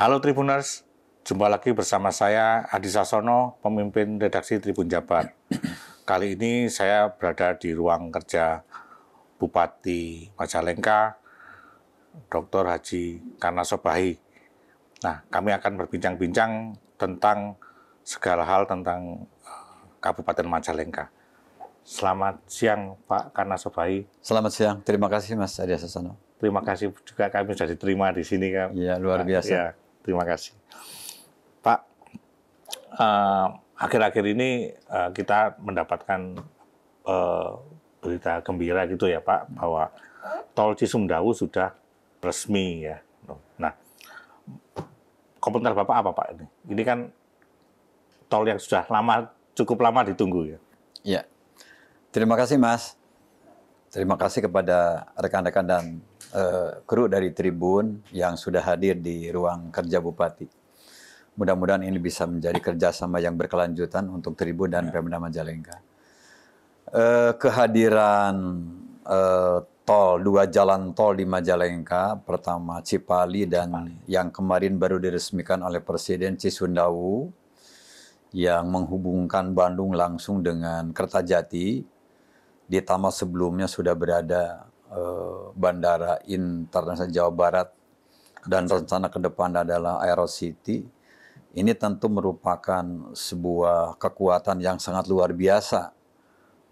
Halo Tribuners, jumpa lagi bersama saya Adi Sasono, pemimpin redaksi Tribun Jabar. Kali ini saya berada di ruang kerja Bupati Majalengka, Dr. Haji Karnasobahi. Nah, kami akan berbincang-bincang tentang segala hal tentang eh, Kabupaten Majalengka. Selamat siang Pak Karnasobahi. Selamat siang. Terima kasih Mas Adi Sasono. Terima kasih juga kami sudah diterima di sini. Iya, luar nah, biasa. Ya. Terima kasih. Pak, eh, akhir-akhir uh, ini uh, kita mendapatkan uh, berita gembira gitu ya Pak, bahwa tol Cisumdawu sudah resmi ya. Nah, komentar Bapak apa Pak ini? Ini kan tol yang sudah lama, cukup lama ditunggu ya. Ya, terima kasih Mas. Terima kasih kepada rekan-rekan dan uh, kru dari Tribun yang sudah hadir di ruang kerja Bupati. Mudah-mudahan ini bisa menjadi kerjasama yang berkelanjutan untuk Tribun dan ya. Pemda Majalengka. Eh, kehadiran eh, tol, dua jalan tol di Majalengka, pertama Cipali dan yang kemarin baru diresmikan oleh Presiden Cisundawu yang menghubungkan Bandung langsung dengan Kertajati di sebelumnya sudah berada Eh, Bandara Internasional Jawa Barat dan rencana ke depan adalah Aero City. Ini tentu merupakan sebuah kekuatan yang sangat luar biasa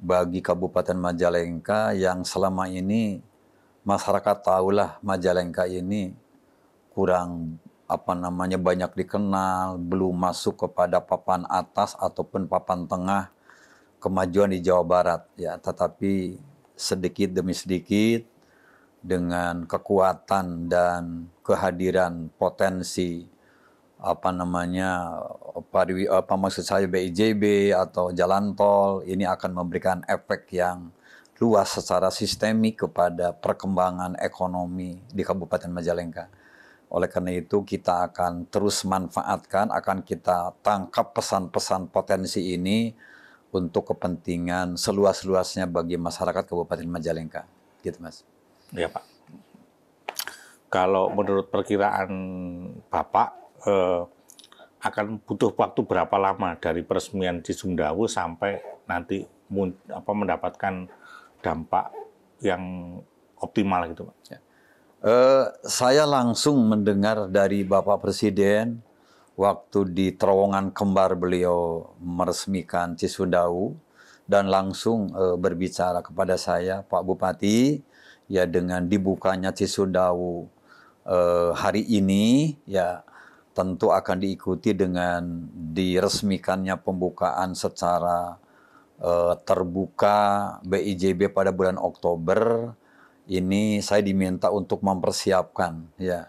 bagi Kabupaten Majalengka yang selama ini masyarakat tahulah Majalengka ini kurang apa namanya banyak dikenal, belum masuk kepada papan atas ataupun papan tengah kemajuan di Jawa Barat ya, tetapi sedikit demi sedikit dengan kekuatan dan kehadiran potensi apa namanya pariwi, apa maksud saya BIJB atau jalan tol ini akan memberikan efek yang luas secara sistemik kepada perkembangan ekonomi di Kabupaten Majalengka. Oleh karena itu kita akan terus manfaatkan, akan kita tangkap pesan-pesan potensi ini untuk kepentingan seluas-luasnya bagi masyarakat Kabupaten Majalengka. Gitu, Mas. Iya, Pak. Kalau menurut perkiraan Bapak, eh, akan butuh waktu berapa lama dari peresmian di Sundawu sampai nanti apa, mendapatkan dampak yang optimal gitu Pak? Ya. Eh, saya langsung mendengar dari Bapak Presiden waktu di terowongan kembar beliau meresmikan Cisudau dan langsung e, berbicara kepada saya Pak Bupati ya dengan dibukanya Cisudau e, hari ini ya tentu akan diikuti dengan diresmikannya pembukaan secara e, terbuka BIJB pada bulan Oktober ini saya diminta untuk mempersiapkan ya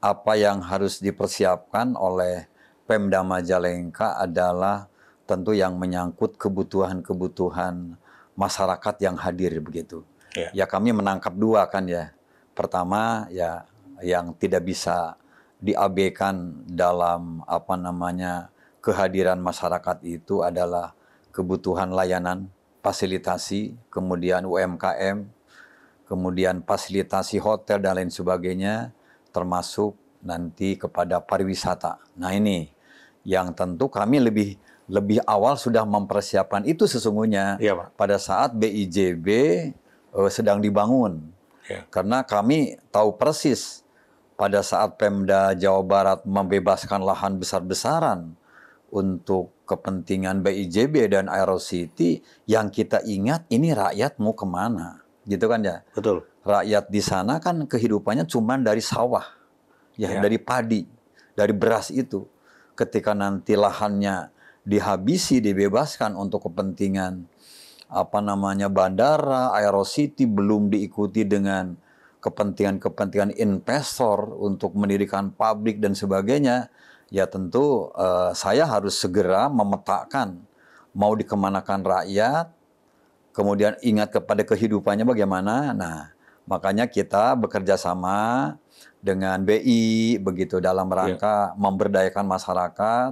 apa yang harus dipersiapkan oleh Pemda Majalengka adalah tentu yang menyangkut kebutuhan-kebutuhan masyarakat yang hadir begitu. Yeah. Ya kami menangkap dua kan ya. Pertama ya yang tidak bisa diabaikan dalam apa namanya kehadiran masyarakat itu adalah kebutuhan layanan, fasilitasi, kemudian UMKM, kemudian fasilitasi hotel dan lain sebagainya termasuk nanti kepada pariwisata. Nah ini yang tentu kami lebih lebih awal sudah mempersiapkan itu sesungguhnya ya, Pak. pada saat BIJB uh, eh, sedang dibangun. Ya. Karena kami tahu persis pada saat Pemda Jawa Barat membebaskan lahan besar-besaran untuk kepentingan BIJB dan Aero City yang kita ingat ini rakyat mau kemana gitu kan ya betul rakyat di sana kan kehidupannya cuma dari sawah, ya, ya. dari padi, dari beras itu. Ketika nanti lahannya dihabisi, dibebaskan untuk kepentingan apa namanya bandara, city belum diikuti dengan kepentingan-kepentingan investor untuk mendirikan pabrik dan sebagainya, ya tentu eh, saya harus segera memetakan mau dikemanakan rakyat, kemudian ingat kepada kehidupannya bagaimana. Nah, Makanya kita bekerja sama dengan BI begitu dalam iya. rangka yeah. memberdayakan masyarakat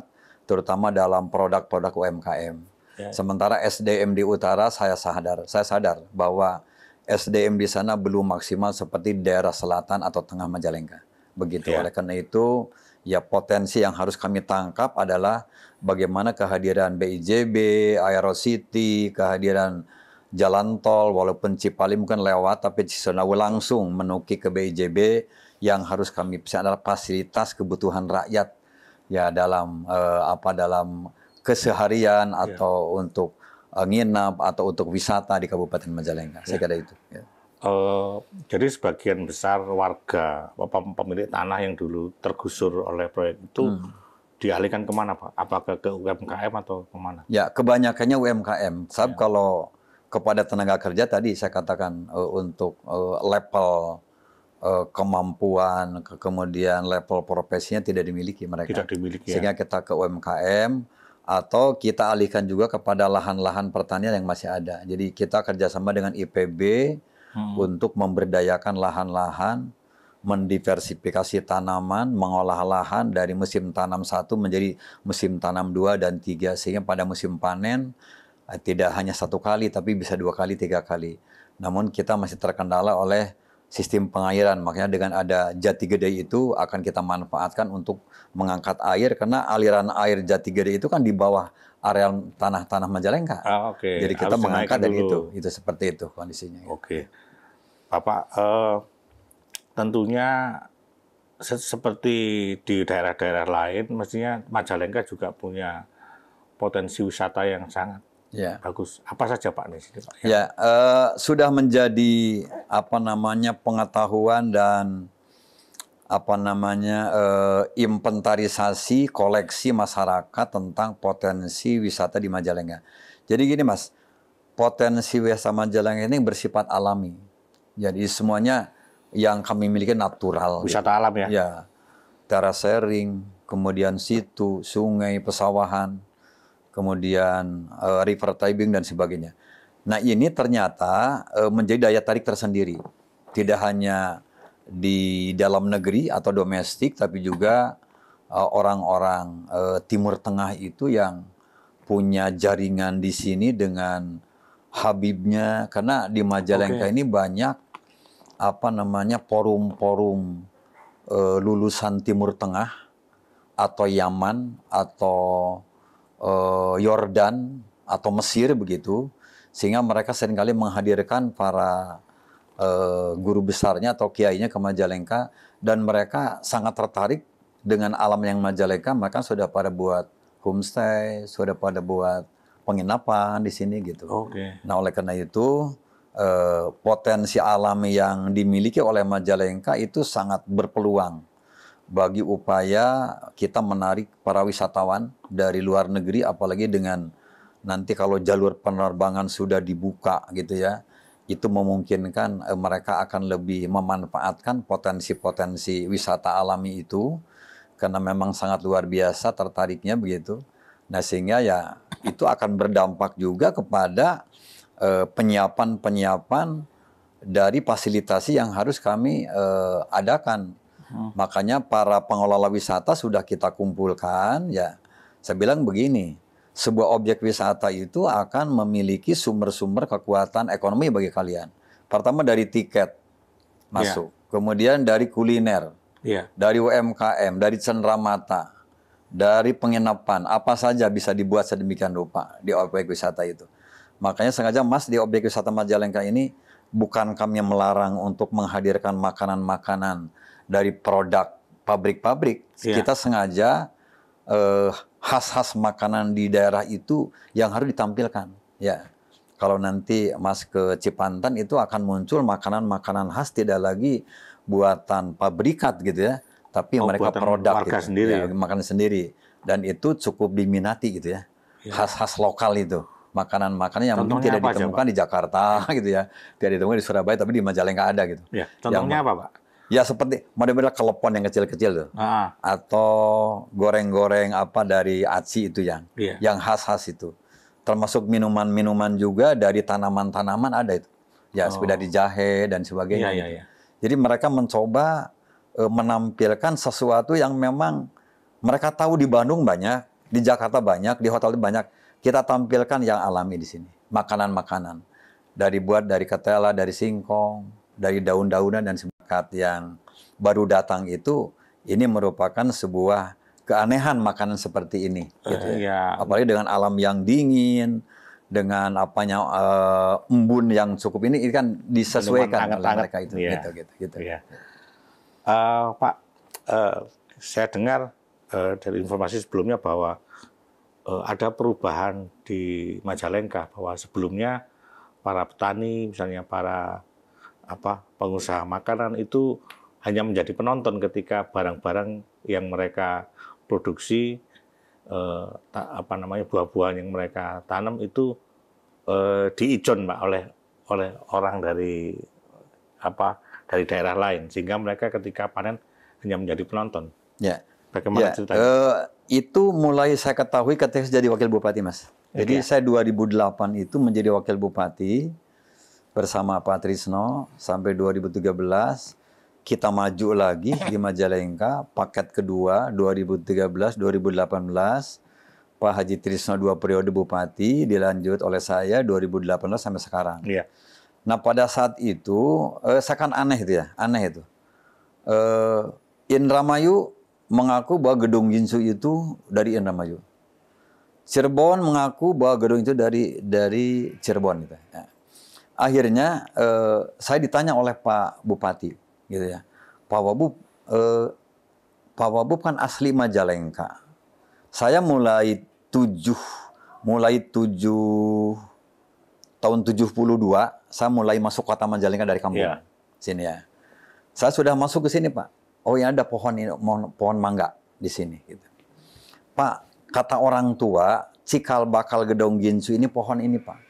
terutama dalam produk-produk UMKM. Yeah. Sementara SDM di utara saya sadar, saya sadar bahwa SDM di sana belum maksimal seperti daerah selatan atau tengah Majalengka. Begitu. Yeah. Oleh karena itu, ya potensi yang harus kami tangkap adalah bagaimana kehadiran BIJB, Aero City, kehadiran jalan tol walaupun Cipali mungkin lewat tapi Cisonawe langsung menuki ke BIJB yang harus kami pesan adalah fasilitas kebutuhan rakyat ya dalam eh, apa dalam keseharian ya. atau yeah. untuk eh, nginap atau untuk wisata di Kabupaten Majalengka. Yeah. Saya ya. kira itu. Ya. Uh, jadi sebagian besar warga pemilik tanah yang dulu tergusur oleh proyek itu hmm dialihkan kemana Pak? Apakah ke UMKM atau kemana? Ya, kebanyakannya UMKM. Sab ya. kalau kepada tenaga kerja tadi saya katakan uh, untuk uh, level uh, kemampuan ke kemudian level profesinya tidak dimiliki mereka. Tidak dimiliki. Ya. Sehingga ya. kita ke UMKM atau kita alihkan juga kepada lahan-lahan pertanian yang masih ada. Jadi kita kerjasama dengan IPB hmm. untuk memberdayakan lahan-lahan, mendiversifikasi tanaman, mengolah lahan dari musim tanam satu menjadi musim tanam dua dan tiga sehingga pada musim panen Eh, tidak hanya satu kali tapi bisa dua kali tiga kali namun kita masih terkendala oleh sistem pengairan makanya dengan ada jati gede itu akan kita manfaatkan untuk mengangkat air karena aliran air jati gede itu kan di bawah areal tanah-tanah Majalengka ah, okay. jadi kita Harus mengangkat dari itu itu seperti itu kondisinya ya. oke okay. Bapak uh, tentunya seperti di daerah-daerah lain mestinya Majalengka juga punya potensi wisata yang sangat Ya. Bagus. Apa saja Pak di Ya, ya uh, sudah menjadi apa namanya pengetahuan dan apa namanya uh, inventarisasi koleksi masyarakat tentang potensi wisata di Majalengka. Jadi gini Mas, potensi wisata Majalengka ini bersifat alami. Jadi semuanya yang kami miliki natural. Wisata alam ya. Ya. Darah sharing, kemudian situ, sungai, pesawahan, kemudian uh, river tubing dan sebagainya. Nah ini ternyata uh, menjadi daya tarik tersendiri, tidak hanya di dalam negeri atau domestik, tapi juga eh, orang-orang uh, uh, Timur Tengah itu yang punya jaringan di sini dengan Habibnya, karena di Majalengka okay. ini banyak apa namanya forum-forum uh, lulusan Timur Tengah atau Yaman atau Eh, Yordan atau Mesir begitu, sehingga mereka seringkali menghadirkan para uh, guru besarnya atau kiainya ke Majalengka dan mereka sangat tertarik dengan alam yang Majalengka, maka sudah pada buat homestay, sudah pada buat penginapan di sini gitu. Okay. Nah oleh karena itu eh, potensi alam yang dimiliki oleh Majalengka itu sangat berpeluang bagi upaya kita menarik para wisatawan dari luar negeri apalagi dengan nanti kalau jalur penerbangan sudah dibuka gitu ya itu memungkinkan eh, mereka akan lebih memanfaatkan potensi-potensi wisata alami itu karena memang sangat luar biasa tertariknya begitu. Nah sehingga ya itu akan berdampak juga kepada eh, penyiapan-penyiapan dari fasilitasi yang harus kami eh, adakan Oh. Makanya para pengelola wisata sudah kita kumpulkan ya. Saya bilang begini, sebuah objek wisata itu akan memiliki sumber-sumber kekuatan ekonomi bagi kalian. Pertama dari tiket masuk, yeah. kemudian dari kuliner, yeah. dari UMKM, dari cenderamata, dari penginapan, apa saja bisa dibuat sedemikian rupa di objek wisata itu. Makanya sengaja Mas di objek wisata Majalengka ini bukan kami melarang untuk menghadirkan makanan-makanan dari produk pabrik-pabrik yeah. kita sengaja eh, khas-khas eh, makanan di daerah itu yang harus ditampilkan ya kalau nanti Mas ke Cipantan itu akan muncul makanan-makanan khas tidak lagi buatan pabrikat gitu ya, tapi oh, mereka produk gitu. sendiri iya, ya, makanan sendiri dan itu cukup diminati gitu ya. Iya. Khas-khas ya. lokal itu. Makanan-makanan yang mungkin tidak ditemukan aja, di Jakarta gitu ya. Tidak ditemukan di Surabaya tapi di Majalengka ada gitu. Ya, contohnya yang, apa, Pak? Ya seperti model-model kelepon yang kecil-kecil tuh. Ah. ah. Atau goreng-goreng apa dari aci itu yang yeah. yang khas-khas itu. Termasuk minuman-minuman juga dari tanaman-tanaman ada itu. Ya oh. seperti dari jahe dan sebagainya. Yeah, yeah, gitu. yeah. Jadi mereka mencoba e, menampilkan sesuatu yang memang mereka tahu di Bandung banyak, di Jakarta banyak, di hotel banyak. Kita tampilkan yang alami di sini. Makanan-makanan dari buat dari ketela, dari singkong, dari daun-daunan dan sebagainya masyarakat yang baru datang itu ini merupakan sebuah keanehan makanan seperti ini eh, gitu ya. Iya. Apalagi dengan alam yang dingin, dengan apanya uh, embun yang cukup ini, ini kan disesuaikan oleh mereka itu yeah. gitu gitu gitu. Yeah. Iya. Uh, Pak, uh, saya dengar uh, dari informasi sebelumnya bahwa ada perubahan di Majalengka bahwa sebelumnya para petani misalnya para apa pengusaha makanan itu hanya menjadi penonton ketika barang-barang yang mereka produksi eh, apa namanya buah-buahan yang mereka tanam itu eh, diijon Pak oleh oleh orang dari apa dari daerah lain sehingga mereka ketika panen hanya menjadi penonton. Ya. Bagaimana ya. ceritanya? Uh, itu mulai saya ketahui ketika saya jadi wakil bupati, Mas. Jadi okay. saya 2008 itu menjadi wakil bupati bersama Pak Trisno sampai 2013 kita maju lagi di Majalengka paket kedua 2013 2018 Pak Haji Trisno dua periode bupati dilanjut oleh saya 2018 sampai sekarang. Iya. Nah pada saat itu eh, saya kan aneh itu ya aneh itu. Eh, Indramayu mengaku bahwa gedung Jinsu itu dari Indramayu. Cirebon mengaku bahwa gedung itu dari dari Cirebon gitu. Ya akhirnya eh, saya ditanya oleh Pak Bupati, gitu ya. Pak Wabub, eh, Pak Wabub kan asli Majalengka. Saya mulai tujuh, mulai tujuh tahun 72 saya mulai masuk kota Majalengka dari kampung yeah. sini ya. Saya sudah masuk ke sini pak. Oh ya ada pohon ini pohon, pohon mangga di sini. Gitu. Pak kata orang tua cikal bakal gedong ginsu ini pohon ini pak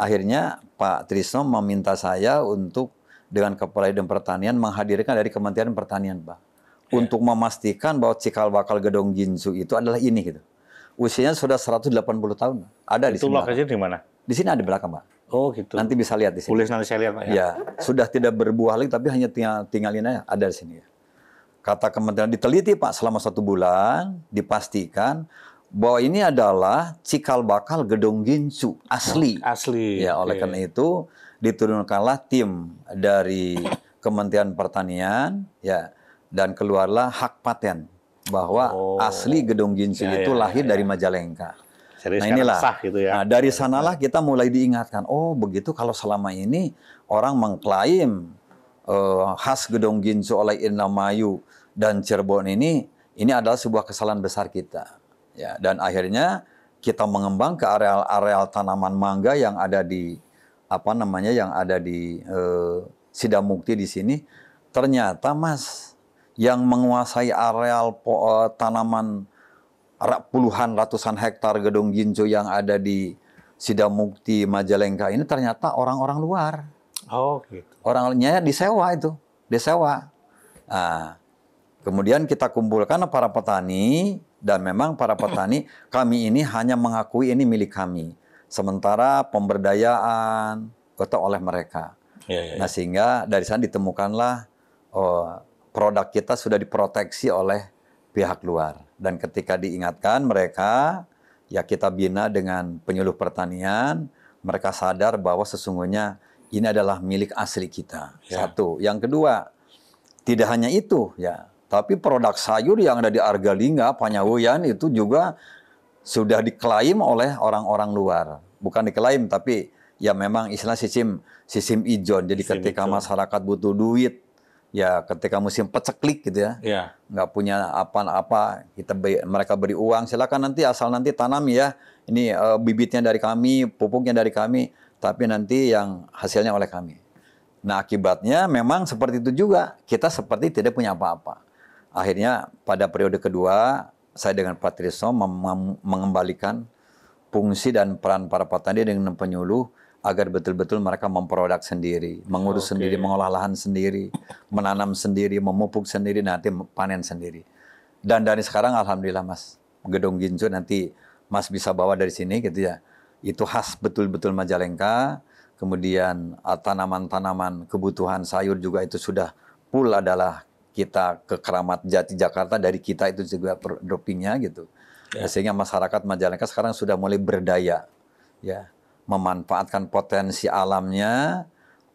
akhirnya Pak Trisno meminta saya untuk dengan Kepala Dinas Pertanian menghadirkan dari Kementerian Pertanian, Pak. Yeah. Untuk memastikan bahwa cikal bakal gedung Jinsu itu adalah ini gitu. Usianya sudah 180 tahun. Ada itu di sini. Itu lokasinya di mana? Di sini ada belakang, Pak. Oh gitu. Nanti bisa lihat di sini. Boleh nanti saya lihat Pak ya. ya. Sudah tidak berbuah lagi tapi hanya tinggal, tinggalin aja ada di sini ya. Kata kementerian diteliti Pak selama satu bulan dipastikan bahwa ini adalah cikal bakal gedung ginsu asli. Oh, asli. Ya, oleh okay. karena itu diturunkanlah tim dari Kementerian Pertanian ya dan keluarlah hak paten bahwa oh. asli gedung ginsu ya, itu ya, lahir ya, dari ya. Majalengka. nah inilah, sah gitu ya. nah dari sanalah kita mulai diingatkan, oh begitu kalau selama ini orang mengklaim uh, khas gedung ginsu oleh Indramayu dan Cirebon ini, ini adalah sebuah kesalahan besar kita Ya, dan akhirnya kita mengembang ke areal-areal tanaman mangga yang ada di apa namanya yang ada di e, Sidamukti di sini. Ternyata Mas yang menguasai areal po, e, tanaman puluhan ratusan hektar gedung Jinjo yang ada di Sidamukti Majalengka ini ternyata orang-orang luar. Oh, gitu. Orangnya disewa itu, disewa. Nah, kemudian kita kumpulkan para petani dan memang para petani kami ini hanya mengakui ini milik kami. Sementara pemberdayaan itu oleh mereka. Ya, ya, ya. Nah sehingga dari sana ditemukanlah oh, produk kita sudah diproteksi oleh pihak luar. Dan ketika diingatkan mereka, ya kita bina dengan penyuluh pertanian, mereka sadar bahwa sesungguhnya ini adalah milik asli kita. Ya. Satu. Yang kedua, tidak hanya itu ya tapi produk sayur yang ada di Argalinga, Panyawuyan itu juga sudah diklaim oleh orang-orang luar. Bukan diklaim, tapi ya memang istilah sistem sistem ijon. Jadi sistem ketika ijon. masyarakat butuh duit, ya ketika musim peceklik gitu ya, ya. nggak punya apa-apa, kita be, mereka beri uang, silakan nanti asal nanti tanam ya. Ini uh, bibitnya dari kami, pupuknya dari kami, tapi nanti yang hasilnya oleh kami. Nah akibatnya memang seperti itu juga, kita seperti tidak punya apa-apa. Akhirnya pada periode kedua saya dengan Pak mengembalikan fungsi dan peran para petani dengan penyuluh agar betul-betul mereka memproduk sendiri, mengurus okay. sendiri, mengolah lahan sendiri, menanam sendiri, memupuk sendiri, nanti panen sendiri. Dan dari sekarang alhamdulillah Mas, gedung Ginjo nanti Mas bisa bawa dari sini gitu ya. Itu khas betul-betul Majalengka. Kemudian uh, tanaman-tanaman kebutuhan sayur juga itu sudah full adalah kita ke Keramat Jati Jakarta dari kita itu juga droppingnya gitu. ya. Sehingga masyarakat Majalengka sekarang sudah mulai berdaya ya, memanfaatkan potensi alamnya,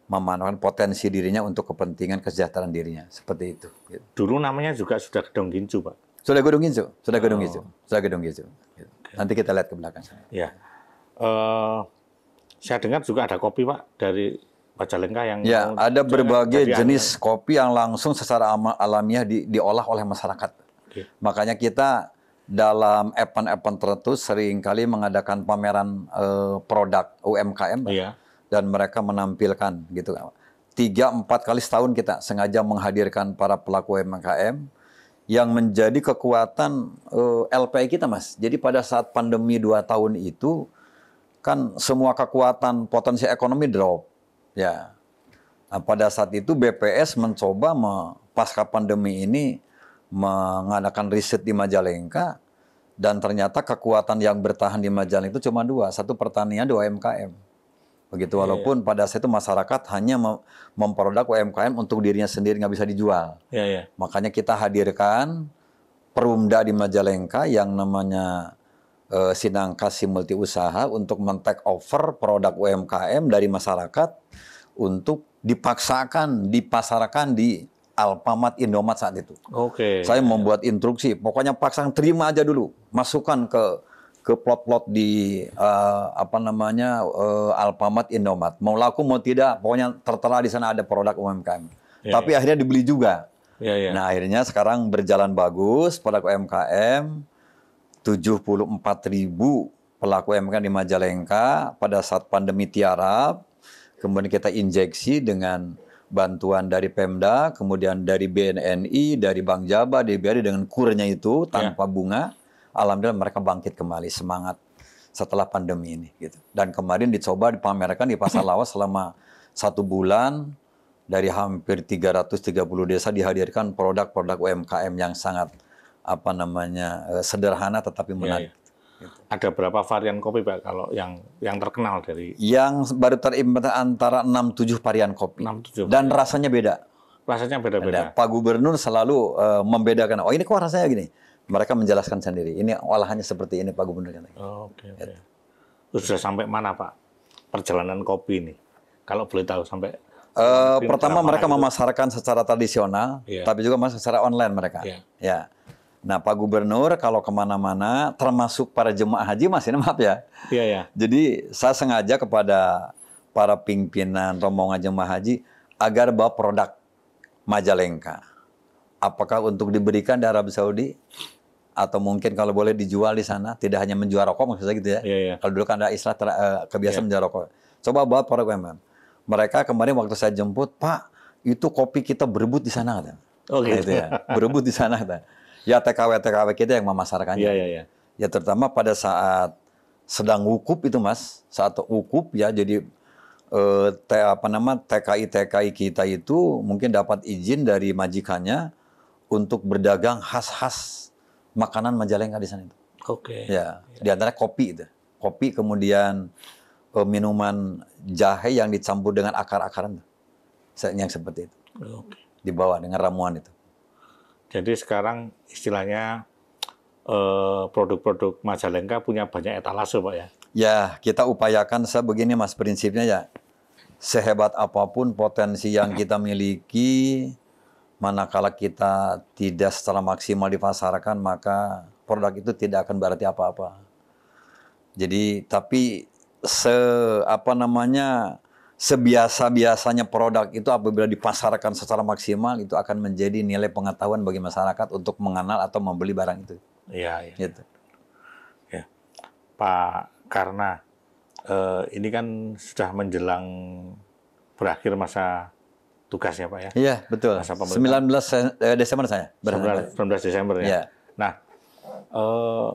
memanfaatkan potensi dirinya untuk kepentingan kesejahteraan dirinya seperti itu. Gitu. Dulu namanya juga sudah Gedung Gincu, Pak. Sudah Gedung Gincu, sudah Gedung Gincu, oh. sudah Gedung Gincu. Gitu. Nanti kita lihat ke belakang. Ya. Uh, saya dengar juga ada kopi, Pak, dari Bacalengka yang Ya, ada berbagai jenis kopi yang langsung secara alamiah di, diolah oleh masyarakat. Okay. Makanya kita dalam event-event tertentu seringkali mengadakan pameran uh, produk UMKM yeah. dan mereka menampilkan gitu tiga empat kali setahun kita sengaja menghadirkan para pelaku UMKM yang menjadi kekuatan uh, eh, LPI kita mas jadi pada saat pandemi dua tahun itu kan semua kekuatan potensi ekonomi drop Ya. Nah, pada saat itu BPS mencoba me, pasca pandemi ini mengadakan riset di Majalengka dan ternyata kekuatan yang bertahan di Majalengka itu cuma dua, satu pertanian, dua UMKM. Begitu iya, iya. walaupun yeah, yeah. pada saat itu masyarakat hanya mem memproduk UMKM untuk dirinya sendiri nggak bisa dijual. Yeah, yeah. Makanya kita hadirkan perumda di Majalengka yang namanya uh, eh, Sinangkasi Multiusaha untuk men-take over produk UMKM dari masyarakat untuk dipaksakan, dipasarkan di Alfamart Indomat saat itu. Oke. Okay. Saya membuat instruksi, pokoknya paksang terima aja dulu, masukkan ke ke plot-plot di uh, apa namanya uh, Alfamart Indomaret. Mau laku mau tidak, pokoknya tertera di sana ada produk UMKM. Yeah, Tapi ya. akhirnya dibeli juga. Yeah, yeah. Nah, akhirnya sekarang berjalan bagus produk UMKM 74 ribu pelaku UMKM di Majalengka pada saat pandemi tiarap kemudian kita injeksi dengan bantuan dari Pemda, kemudian dari BNNI, dari Bank Jabar, dari BRI dengan kurnya itu tanpa yeah. bunga, alhamdulillah mereka bangkit kembali semangat setelah pandemi ini gitu. Dan kemarin dicoba dipamerkan di Pasar Lawas selama satu bulan dari hampir 330 desa dihadirkan produk-produk UMKM yang sangat apa namanya eh, sederhana tetapi ya, menarik. Yeah, yeah Gitu. Ada berapa varian kopi Pak kalau yang yang terkenal dari yang baru terimplementasi antara 6 7 varian kopi. 6 7 dan rasanya beda. Rasanya beda-beda. Pak Gubernur selalu uh, membedakan. Oh, ini kok rasanya gini. Mereka menjelaskan sendiri. Ini olahannya seperti ini Pak Gubernur Oh, oke okay, Okay. Gitu. sudah sampai mana Pak perjalanan kopi ini? Kalau boleh tahu sampai Uh, pertama mereka itu. memasarkan secara tradisional, yeah. tapi juga masuk secara online mereka. Yeah. Ya. Nah, Pak Gubernur kalau kemana-mana, termasuk para jemaah haji masih ini maaf ya. Iya, ya. Jadi saya sengaja kepada para pimpinan rombongan jemaah haji agar bawa produk Majalengka. Apakah untuk diberikan di Arab Saudi? Atau mungkin kalau boleh dijual di sana, tidak hanya menjual rokok maksudnya gitu ya. Iya, ya. Kalau dulu kan ada istilah uh, kebiasaan ya. menjual rokok. Coba bawa produk memang. Mereka kemarin waktu saya jemput, Pak, itu kopi kita berebut di sana. Kan? Oh gitu. Nah, itu ya. Berebut di sana. Kan? Ya TKW-TKW kita yang memasarkannya. Ya, ya, ya. ya terutama pada saat sedang wukuf itu mas, saat wukuf ya jadi eh, t, apa nama TKI TKI kita itu mungkin dapat izin dari majikannya untuk berdagang khas-khas makanan Majalengka di sana itu. Oke. Okay. Ya, ya. di antara kopi itu, kopi kemudian eh, minuman jahe yang dicampur dengan akar-akaran, yang seperti itu. Oke. Okay. Dibawa dengan ramuan itu. Jadi sekarang istilahnya eh, produk-produk Majalengka punya banyak etalase, Pak ya. Ya, kita upayakan sebegini Mas prinsipnya ya. Sehebat apapun potensi yang kita miliki, manakala kita tidak secara maksimal dipasarkan, maka produk itu tidak akan berarti apa-apa. Jadi, tapi se apa namanya sebiasa-biasanya produk itu apabila dipasarkan secara maksimal itu akan menjadi nilai pengetahuan bagi masyarakat untuk mengenal atau membeli barang itu. Iya, iya. Gitu. Ya. Pak, karena eh, ini kan sudah menjelang berakhir masa tugasnya Pak ya. Iya, betul. Masa 19 eh, Desember saya. 19 Desember ya. ya. Nah, eh,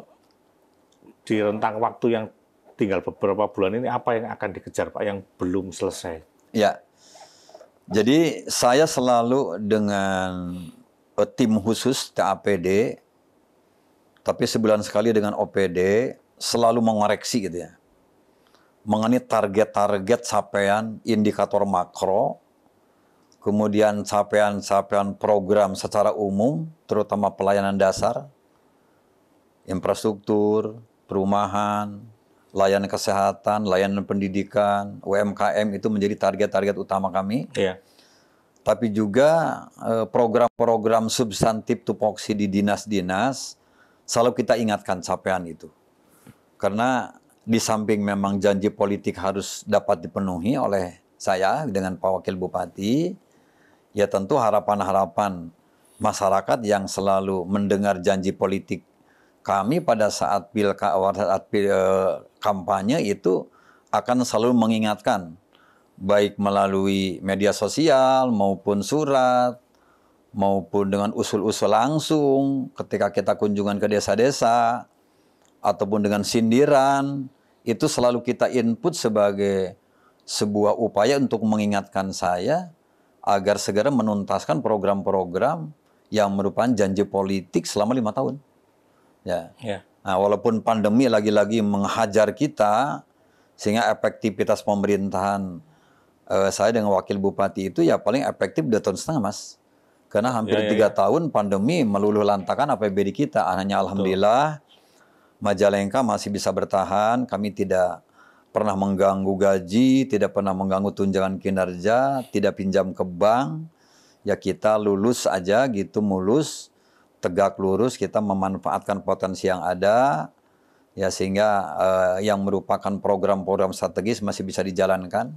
di rentang waktu yang tinggal beberapa bulan ini apa yang akan dikejar Pak yang belum selesai? Ya, jadi saya selalu dengan eh, tim khusus TAPD, tapi sebulan sekali dengan OPD selalu mengoreksi gitu ya, mengenai target-target capaian indikator makro, kemudian capaian-capaian program secara umum, terutama pelayanan dasar, infrastruktur, perumahan, layanan kesehatan, layanan pendidikan, UMKM itu menjadi target-target utama kami. Iya. Tapi juga eh, program-program substantif tupoksi di dinas-dinas selalu kita ingatkan capaian itu. Karena di samping memang janji politik harus dapat dipenuhi oleh saya dengan Pak Wakil Bupati, ya tentu harapan-harapan masyarakat yang selalu mendengar janji politik kami pada saat pil saat pil, eh, kampanye itu akan selalu mengingatkan baik melalui media sosial maupun surat maupun dengan usul-usul langsung ketika kita kunjungan ke desa-desa ataupun dengan sindiran itu selalu kita input sebagai sebuah upaya untuk mengingatkan saya agar segera menuntaskan program-program yang merupakan janji politik selama lima tahun. Ya. ya. Nah, walaupun pandemi lagi-lagi menghajar kita, sehingga efektivitas pemerintahan uh, saya dengan wakil bupati itu ya paling efektif dua tahun setengah, mas. Karena hampir ya, ya, tiga ya, ya. tahun pandemi meluluh lantakan APBD kita. Hanya alhamdulillah Majalengka masih bisa bertahan. Kami tidak pernah mengganggu gaji, tidak pernah mengganggu tunjangan kinerja, tidak pinjam ke bank. Ya kita lulus aja gitu mulus tegak lurus, kita memanfaatkan potensi yang ada, ya sehingga eh, yang merupakan program-program strategis masih bisa dijalankan.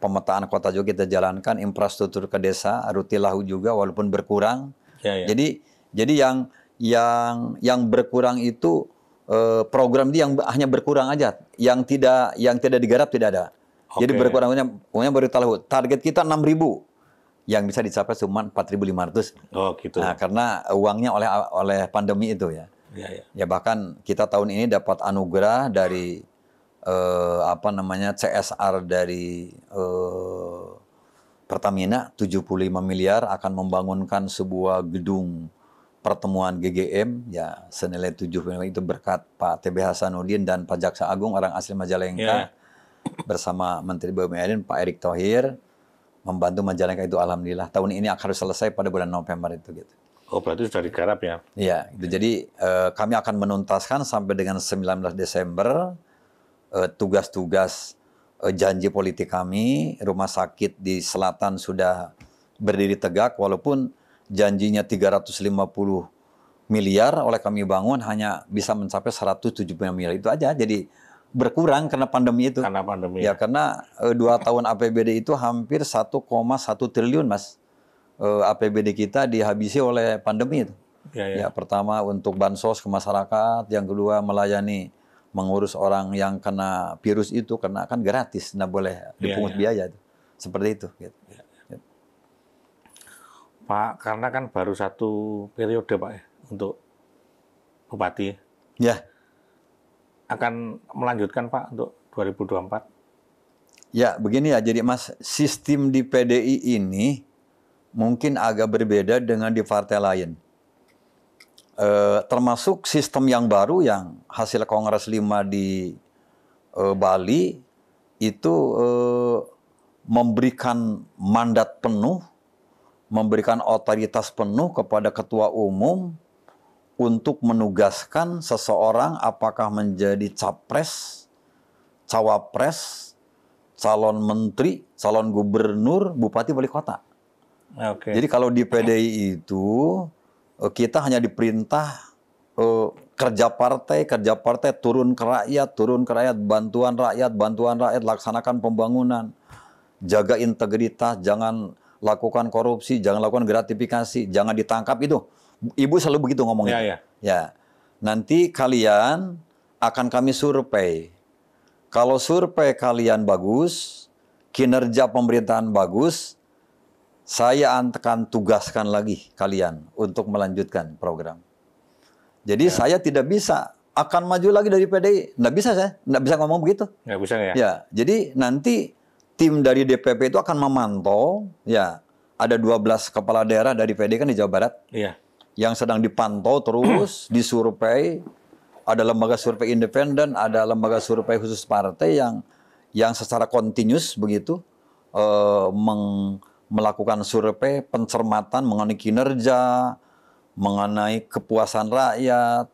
Pemetaan kota juga kita jalankan, infrastruktur ke desa, rutilahu juga walaupun berkurang. Ya, ya. Jadi jadi yang yang yang berkurang itu eh, program dia yang hanya berkurang aja, yang tidak yang tidak digarap tidak ada. Okay. Jadi berkurangnya punya berita tahu. Target kita 6000 yang bisa dicapai cuma 4.500. Oh gitu. Nah, karena uangnya oleh oleh pandemi itu ya. Ya, ya. ya bahkan kita tahun ini dapat anugerah dari eh, apa namanya CSR dari eh, Pertamina 75 miliar akan membangunkan sebuah gedung pertemuan GGM ya senilai 7 miliar itu berkat Pak TB Hasanuddin dan Pak Jaksa Agung orang asli Majalengka yeah. bersama Menteri BUMN Pak Erick Thohir membantu menjalankan itu alhamdulillah. Tahun ini akan harus selesai pada bulan November itu gitu. Oh, berarti sudah digarap ya? Iya, gitu. Jadi eh, kami akan menuntaskan sampai dengan 19 Desember eh, tugas-tugas eh, janji politik kami. Rumah sakit di selatan sudah berdiri tegak walaupun janjinya 350 miliar oleh kami bangun hanya bisa mencapai 170 miliar itu aja. Jadi berkurang karena pandemi itu. Karena pandemi. Ya, karena e, dua tahun APBD itu hampir 1,1 triliun, Mas. E, eh, APBD kita dihabisi oleh pandemi itu. Ya, ya. ya, pertama untuk bansos ke masyarakat, yang kedua melayani mengurus orang yang kena virus itu karena kan gratis, nah boleh ya, dipungut ya, ya. biaya Seperti itu gitu. Ya, ya. Pak, karena kan baru satu periode, Pak, ya, untuk bupati. Ya akan melanjutkan Pak untuk 2024? Ya, begini ya. Jadi Mas, sistem di PDI ini mungkin agak berbeda dengan di partai lain. E, termasuk sistem yang baru yang hasil Kongres 5 di e, Bali itu e, memberikan mandat penuh, memberikan otoritas penuh kepada ketua umum untuk menugaskan seseorang apakah menjadi capres, cawapres, calon menteri, calon gubernur, bupati, wali kota. Okay. Jadi kalau di PDI itu eh, kita hanya diperintah uh, kerja partai, kerja partai turun ke rakyat, turun ke rakyat, bantuan rakyat, bantuan rakyat, laksanakan pembangunan, jaga integritas, jangan lakukan korupsi, jangan lakukan gratifikasi, jangan ditangkap itu Ibu selalu begitu ngomongnya. Ya, ya. ya. Nanti kalian akan kami survei. Kalau survei kalian bagus, kinerja pemerintahan bagus, saya akan tugaskan lagi kalian untuk melanjutkan program. Jadi ya. saya tidak bisa akan maju lagi dari PDI. Nggak bisa saya, nggak bisa ngomong begitu. Nggak bisa ya. Ya, jadi nanti tim dari DPP itu akan memantau, ya ada 12 kepala daerah dari PD kan di Jawa Barat. Iya yang sedang dipantau terus, disurvei. Ada lembaga survei independen, ada lembaga survei khusus partai yang yang secara kontinus begitu uh, meng, melakukan survei pencermatan mengenai kinerja, mengenai kepuasan rakyat,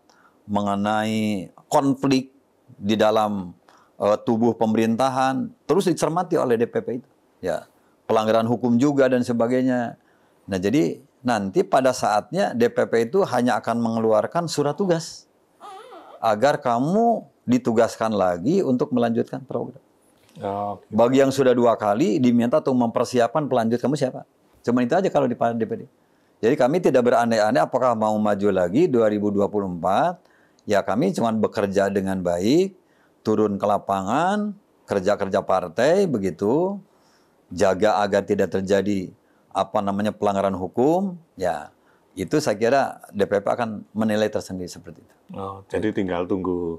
mengenai konflik di dalam uh, tubuh pemerintahan terus dicermati oleh DPP itu. Ya, pelanggaran hukum juga dan sebagainya. Nah, jadi nanti pada saatnya DPP itu hanya akan mengeluarkan surat tugas agar kamu ditugaskan lagi untuk melanjutkan program. Ya, okay. Bagi yang sudah dua kali diminta untuk mempersiapkan pelanjut kamu siapa? Cuma itu aja kalau di DPD. Jadi kami tidak berandai-andai apakah mau maju lagi 2024. Ya kami cuma bekerja dengan baik, turun ke lapangan, kerja-kerja partai begitu, jaga agar tidak terjadi apa namanya pelanggaran hukum, ya itu saya kira DPP akan menilai tersendiri seperti itu. Oh, jadi tinggal tunggu.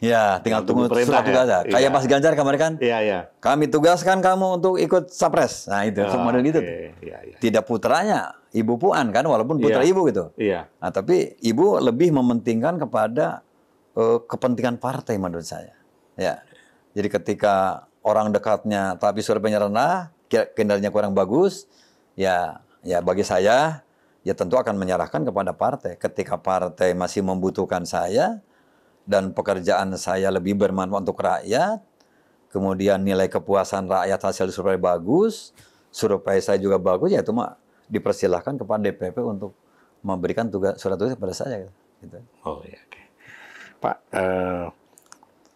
Ya, tinggal, tunggu, tunggu, tunggu perintah ya. Kayak iya. Mas Ganjar kemarin kan? Iya, iya. Kami tugaskan kamu untuk ikut capres Nah, itu oh, ah, model gitu. Iya, iya. Tidak putranya, Ibu Puan kan walaupun putra iya. ibu gitu. Iya. Nah, tapi ibu lebih mementingkan kepada uh, kepentingan partai menurut saya. Ya. Jadi ketika orang dekatnya tapi surat penyerana kinerjanya kurang bagus, ya ya bagi saya ya tentu akan menyerahkan kepada partai. Ketika partai masih membutuhkan saya dan pekerjaan saya lebih bermanfaat untuk rakyat, kemudian nilai kepuasan rakyat hasil survei bagus, survei saya juga bagus, ya itu mah dipersilahkan kepada DPP untuk memberikan tugas surat tugas kepada saya. Gitu. Oh ya, oke. Okay. Pak, eh,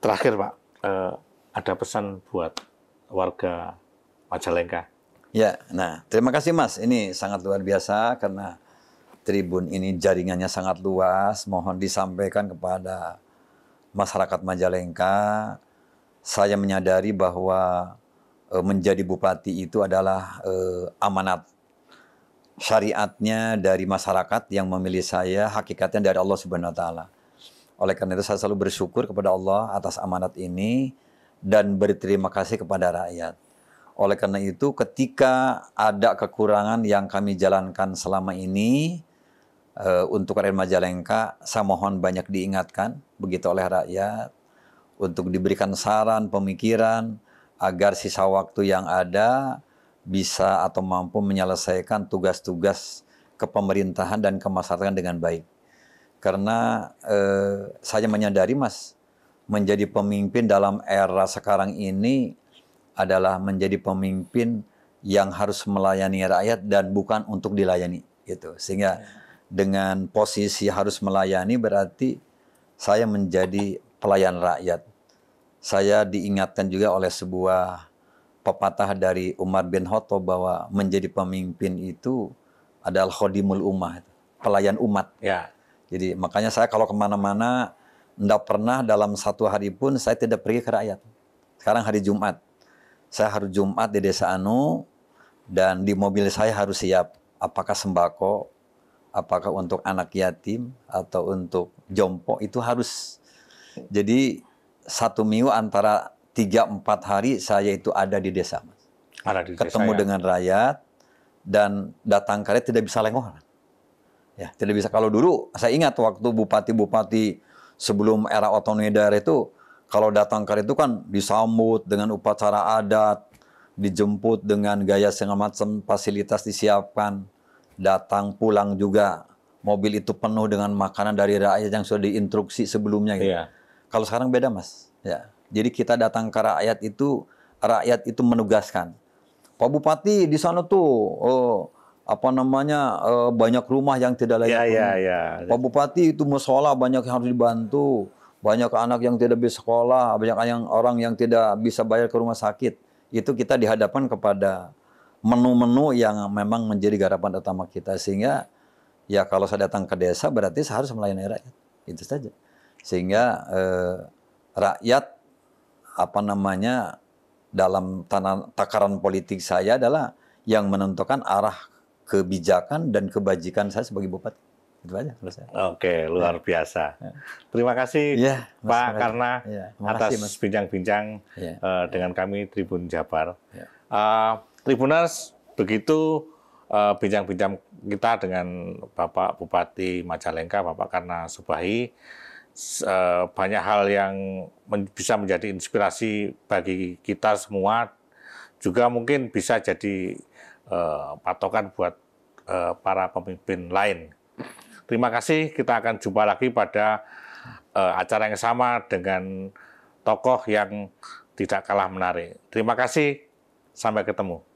terakhir Pak, eh, ada pesan buat warga Majalengka Ya, nah terima kasih Mas. Ini sangat luar biasa karena Tribun ini jaringannya sangat luas. Mohon disampaikan kepada masyarakat Majalengka. Saya menyadari bahwa e, menjadi bupati itu adalah e, amanat syariatnya dari masyarakat yang memilih saya, hakikatnya dari Allah Subhanahu wa taala. Oleh karena itu saya selalu bersyukur kepada Allah atas amanat ini dan berterima kasih kepada rakyat. Oleh karena itu, ketika ada kekurangan yang kami jalankan selama ini uh, untuk Raden Majalengka, saya mohon banyak diingatkan begitu oleh rakyat untuk diberikan saran, pemikiran agar sisa waktu yang ada bisa atau mampu menyelesaikan tugas-tugas kepemerintahan dan kemasyarakatan dengan baik. Karena eh, saya menyadari Mas, menjadi pemimpin dalam era sekarang ini adalah menjadi pemimpin yang harus melayani rakyat dan bukan untuk dilayani gitu. Sehingga ya. dengan posisi harus melayani berarti saya menjadi pelayan rakyat. Saya diingatkan juga oleh sebuah pepatah dari Umar bin Khattab bahwa menjadi pemimpin itu adalah khodimul ummah, pelayan umat. Ya. Jadi makanya saya kalau kemana-mana, tidak pernah dalam satu hari pun saya tidak pergi ke rakyat. Sekarang hari Jumat, saya harus Jumat di desa Anu dan di mobil saya harus siap apakah sembako, apakah untuk anak yatim atau untuk jompo itu harus. Jadi satu minggu antara tiga empat hari saya itu ada di desa, mas. Ada di Ketemu ya? dengan rakyat dan datang karya tidak bisa lengoh, Ya, tidak bisa. Kalau dulu saya ingat waktu bupati-bupati sebelum era otonomi daerah itu kalau datang ke itu kan disambut dengan upacara adat, dijemput dengan gaya segala macam, fasilitas disiapkan, datang pulang juga. Mobil itu penuh dengan makanan dari rakyat yang sudah diinstruksi sebelumnya gitu. Iya. Kalau sekarang beda, Mas. Ya. Jadi kita datang ke rakyat itu rakyat itu menugaskan. Pak Bupati di sana tuh oh, apa namanya eh, banyak rumah yang tidak layak. Ya, ya, ya. Pak Bupati itu musola banyak yang harus dibantu banyak anak yang tidak bisa sekolah, banyak yang orang yang tidak bisa bayar ke rumah sakit. Itu kita dihadapkan kepada menu-menu yang memang menjadi garapan utama kita sehingga ya kalau saya datang ke desa berarti saya harus melayani rakyat. Itu saja. Sehingga eh, rakyat apa namanya dalam tanah, takaran politik saya adalah yang menentukan arah kebijakan dan kebajikan saya sebagai bupati. Itu aja menurut Oke, luar ya. biasa. Ya. Terima kasih ya, Pak Mas karena ya. atas bincang-bincang ya. uh, dengan ya. kami Tribun Jabar. Ya. Uh, Tribuners begitu eh, bincang-bincang uh, kita dengan Bapak Bupati Majalengka, Bapak Karna Subahi. banyak hal yang bisa menjadi inspirasi bagi kita semua juga mungkin bisa jadi patokan buat para pemimpin lain Terima kasih, kita akan jumpa lagi pada uh, acara yang sama dengan tokoh yang tidak kalah menarik. Terima kasih, sampai ketemu.